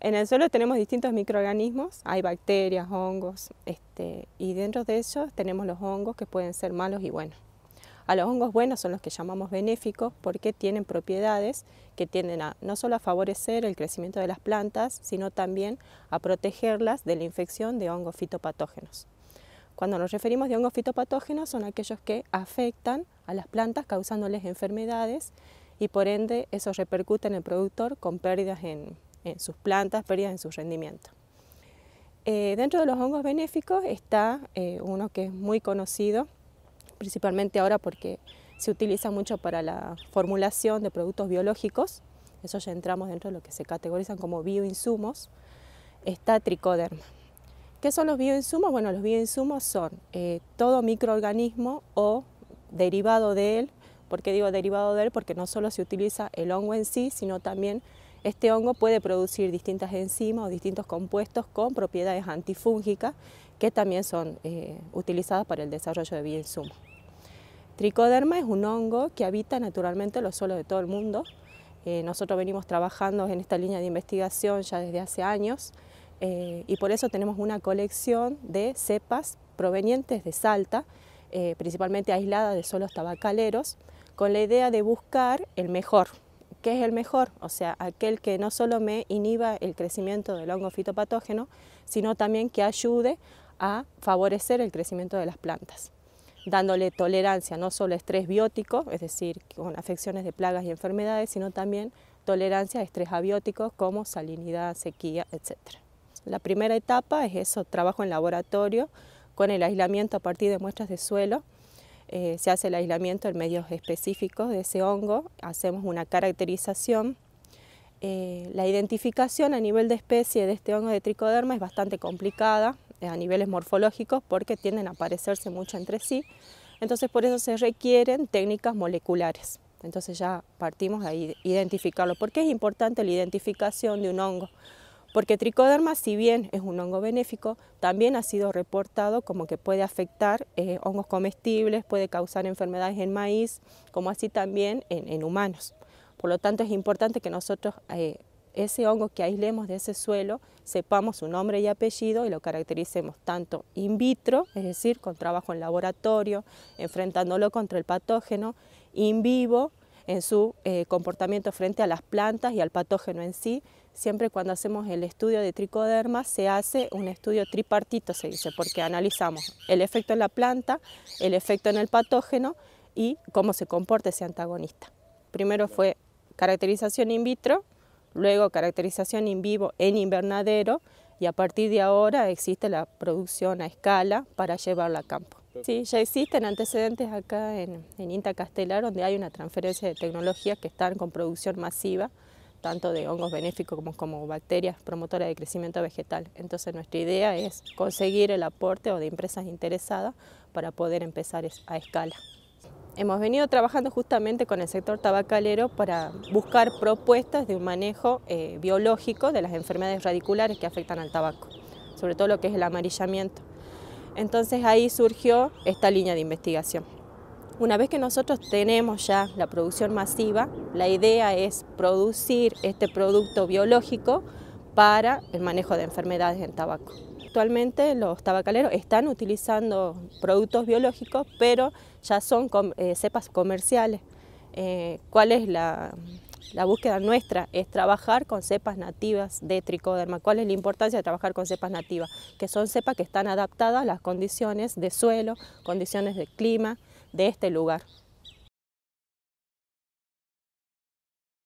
En el suelo tenemos distintos microorganismos, hay bacterias, hongos, este, y dentro de ellos tenemos los hongos que pueden ser malos y buenos. A los hongos buenos son los que llamamos benéficos porque tienen propiedades que tienden a no solo a favorecer el crecimiento de las plantas, sino también a protegerlas de la infección de hongos fitopatógenos. Cuando nos referimos de hongos fitopatógenos son aquellos que afectan a las plantas causándoles enfermedades y por ende eso repercute en el productor con pérdidas en, en sus plantas, pérdidas en su rendimiento. Eh, dentro de los hongos benéficos está eh, uno que es muy conocido, principalmente ahora porque se utiliza mucho para la formulación de productos biológicos, eso ya entramos dentro de lo que se categorizan como bioinsumos, está tricoderma. ¿Qué son los bioinsumos? Bueno, los bioinsumos son eh, todo microorganismo o derivado de él, ¿por qué digo derivado de él? Porque no solo se utiliza el hongo en sí, sino también este hongo puede producir distintas enzimas o distintos compuestos con propiedades antifúngicas que también son eh, utilizadas para el desarrollo de bioinsumos. Tricoderma es un hongo que habita naturalmente los suelos de todo el mundo. Eh, nosotros venimos trabajando en esta línea de investigación ya desde hace años eh, y por eso tenemos una colección de cepas provenientes de Salta, principalmente aisladas de suelos tabacaleros, con la idea de buscar el mejor, que es el mejor, o sea, aquel que no solo me inhiba el crecimiento del hongo fitopatógeno, sino también que ayude a favorecer el crecimiento de las plantas, dándole tolerancia no solo a estrés biótico, es decir, con afecciones de plagas y enfermedades, sino también tolerancia a estrés abióticos como salinidad, sequía, etc. La primera etapa es eso, trabajo en laboratorio con el aislamiento a partir de muestras de suelo, eh, se hace el aislamiento en medios específicos de ese hongo, hacemos una caracterización. Eh, la identificación a nivel de especie de este hongo de tricoderma es bastante complicada eh, a niveles morfológicos porque tienden a parecerse mucho entre sí, entonces por eso se requieren técnicas moleculares. Entonces ya partimos de identificarlo. ¿Por qué es importante la identificación de un hongo? porque tricoderma, si bien es un hongo benéfico, también ha sido reportado como que puede afectar eh, hongos comestibles, puede causar enfermedades en maíz, como así también en, humanos. Por lo tanto, es importante que nosotros eh, ese hongo que aislemos de ese suelo, sepamos su nombre y apellido y lo caractericemos tanto in vitro, es decir, con trabajo en laboratorio, enfrentándolo contra el patógeno, in vivo, en su eh, comportamiento frente a las plantas y al patógeno en sí. Siempre cuando hacemos el estudio de tricoderma se hace un estudio tripartito, se dice, porque analizamos el efecto en la planta, el efecto en el patógeno y cómo se comporta ese antagonista. Primero fue caracterización in vitro, luego caracterización in vivo en invernadero y a partir de ahora existe la producción a escala para llevarla a campo. Sí, ya existen antecedentes acá en, INTA Castelar, donde hay una transferencia de tecnologías que están con producción masiva, tanto de hongos benéficos como, bacterias promotoras de crecimiento vegetal. Entonces nuestra idea es conseguir el aporte o de empresas interesadas para poder empezar a escala. Hemos venido trabajando justamente con el sector tabacalero para buscar propuestas de un manejo eh, biológico de las enfermedades radiculares que afectan al tabaco, sobre todo lo que es el amarillamiento. Entonces ahí surgió esta línea de investigación. Una vez que nosotros tenemos ya la producción masiva, la idea es producir este producto biológico para el manejo de enfermedades en tabaco. Actualmente los tabacaleros están utilizando productos biológicos, pero ya son eh, cepas comerciales. Eh, ¿Cuál es la, la búsqueda nuestra es trabajar con cepas nativas de tricoderma. ¿Cuál es la importancia de trabajar con cepas nativas? Que son cepas que están adaptadas a las condiciones de suelo, condiciones de clima de este lugar.